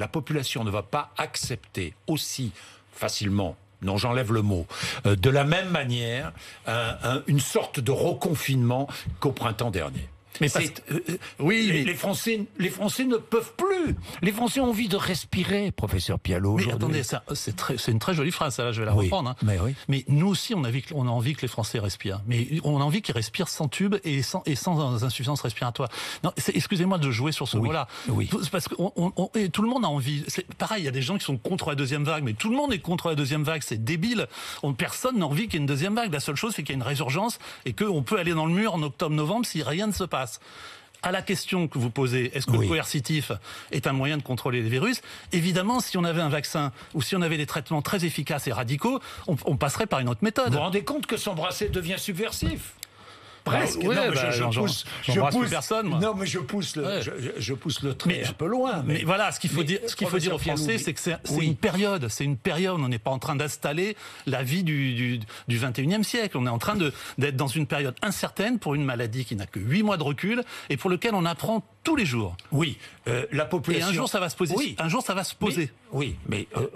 la population ne va pas accepter aussi facilement non, j'enlève le mot. Euh, de la même manière, une sorte de reconfinement qu'au printemps dernier. Mais euh, euh, oui, les, mais... les, Français, les Français ne peuvent plus. Les Français ont envie de respirer, professeur Pialot. Mais attendez, euh, c'est une très jolie phrase. Là, je vais la reprendre. Hein. Mais, oui. mais nous aussi, on a, envie, a envie que les Français respirent. Mais on a envie qu'ils respirent sans tube et sans, et sans insuffisance respiratoire. Excusez-moi de jouer sur ce mot-là. Oui. Parce que tout le monde a envie. Pareil, il y a des gens qui sont contre la deuxième vague, mais tout le monde est contre la deuxième vague. C'est débile. personne n'a envie qu'il y ait une deuxième vague. La seule chose, c'est qu'il y a une résurgence et qu'on peut aller dans le mur en octobre-novembre si rien ne se passe à la question que vous posez, est-ce que le coercitif est un moyen de contrôler les virus Évidemment, si on avait un vaccin ou si on avait des traitements très efficaces et radicaux, on, passerait par une autre méthode. Vous vous rendez compte que s'embrasser devient subversif non, mais bah, je, pousse, je pousse personne. Non, mais je pousse le, je, pousse le trait un peu loin. Mais, voilà, ce qu'il faut dire, ce qu'il faut dire aux Français, c'est que c'est une période. C'est une période. On n'est pas en train d'installer la vie du, du, 21e siècle. On est en train d'être dans une période incertaine pour une maladie qui n'a que 8 mois de recul et pour lequel on apprend tous les jours. Oui, euh, la population. Et un jour, ça va se poser. Oui. Un jour, ça va se poser. Mais, oui, mais euh,